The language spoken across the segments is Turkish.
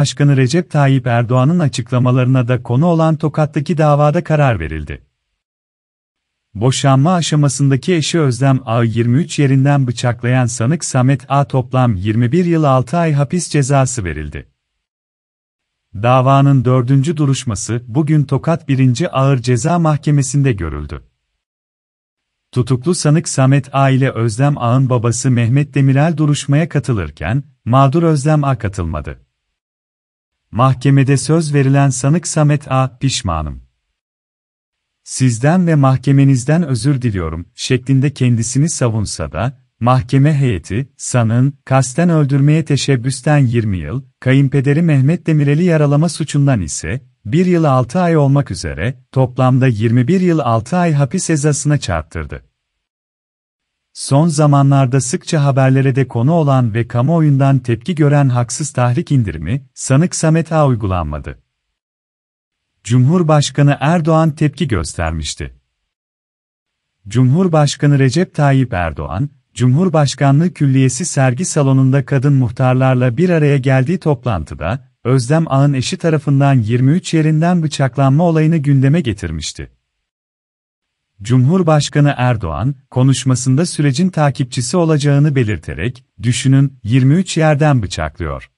Başkanı Recep Tayyip Erdoğan'ın açıklamalarına da konu olan Tokat'taki davada karar verildi. Boşanma aşamasındaki eşi Özlem A 23 yerinden bıçaklayan sanık Samet A toplam 21 yıl 6 ay hapis cezası verildi. Davanın dördüncü duruşması bugün Tokat 1. Ağır Ceza Mahkemesi'nde görüldü. Tutuklu sanık Samet A ile Özlem Ağ'ın babası Mehmet Demirel duruşmaya katılırken, mağdur Özlem A katılmadı. Mahkemede söz verilen sanık Samet A. pişmanım. Sizden ve mahkemenizden özür diliyorum şeklinde kendisini savunsa da, mahkeme heyeti, sanığın, kasten öldürmeye teşebbüsten 20 yıl, kayınpederi Mehmet Demirel'i yaralama suçundan ise, 1 yıl 6 ay olmak üzere, toplamda 21 yıl 6 ay hapis cezasına çarptırdı. Son zamanlarda sıkça haberlere de konu olan ve kamuoyundan tepki gören haksız tahrik indirimi, sanık Samet Ağa uygulanmadı. Cumhurbaşkanı Erdoğan tepki göstermişti. Cumhurbaşkanı Recep Tayyip Erdoğan, Cumhurbaşkanlığı Külliyesi sergi salonunda kadın muhtarlarla bir araya geldiği toplantıda, Özlem Ağ'ın eşi tarafından 23 yerinden bıçaklanma olayını gündeme getirmişti. Cumhurbaşkanı Erdoğan, konuşmasında sürecin takipçisi olacağını belirterek, düşünün, 23 yerden bıçaklıyor.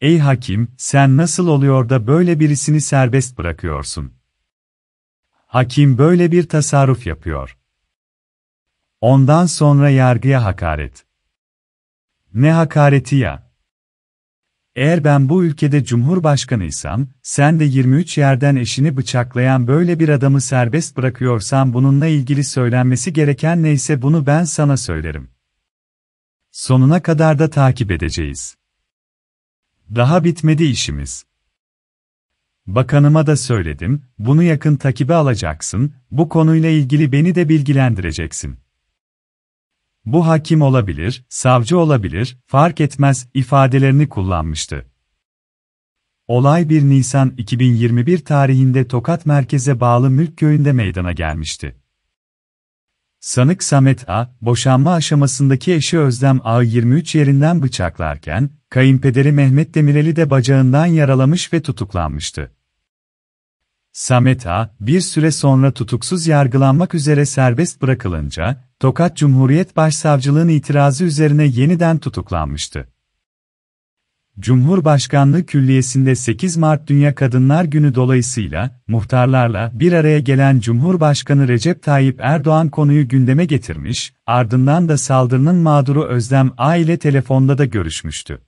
Ey hakim, sen nasıl oluyor da böyle birisini serbest bırakıyorsun? Hakim böyle bir tasarruf yapıyor. Ondan sonra yargıya hakaret. Ne hakareti ya? Eğer ben bu ülkede cumhurbaşkanıysam, sen de 23 yerden eşini bıçaklayan böyle bir adamı serbest bırakıyorsan bununla ilgili söylenmesi gereken neyse bunu ben sana söylerim. Sonuna kadar da takip edeceğiz. Daha bitmedi işimiz. Bakanıma da söyledim, bunu yakın takibe alacaksın, bu konuyla ilgili beni de bilgilendireceksin bu hakim olabilir, savcı olabilir, fark etmez ifadelerini kullanmıştı. Olay 1 Nisan 2021 tarihinde Tokat merkeze bağlı Mülk köyünde meydana gelmişti. Sanık Samet A, boşanma aşamasındaki eşi Özlem A 23 yerinden bıçaklarken, kayınpederi Mehmet Demirel'i de bacağından yaralamış ve tutuklanmıştı. Samet A, bir süre sonra tutuksuz yargılanmak üzere serbest bırakılınca, Tokat Cumhuriyet Başsavcılığının itirazı üzerine yeniden tutuklanmıştı. Cumhurbaşkanlığı Külliyesi'nde 8 Mart Dünya Kadınlar Günü dolayısıyla muhtarlarla bir araya gelen Cumhurbaşkanı Recep Tayyip Erdoğan konuyu gündeme getirmiş, ardından da saldırının mağduru Özlem A ile telefonda da görüşmüştü.